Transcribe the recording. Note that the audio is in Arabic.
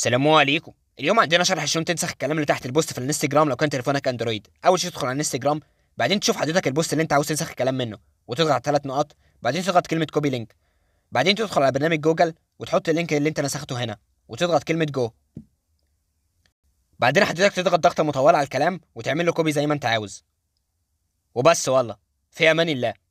السلام عليكم اليوم عندنا شرح عشان تنسخ الكلام اللي تحت البوست في الانستجرام لو كان تليفونك اندرويد اول شيء تدخل على الانستجرام بعدين تشوف حضرتك البوست اللي انت عاوز تنسخ الكلام منه وتضغط على ثلاث نقط بعدين تضغط كلمه كوبي لينك بعدين تدخل على برنامج جوجل وتحط اللينك اللي انت نسخته هنا وتضغط كلمه جو بعدين حضرتك تضغط ضغطه مطوله على الكلام وتعمل له كوبي زي ما انت عاوز وبس والله في امان الله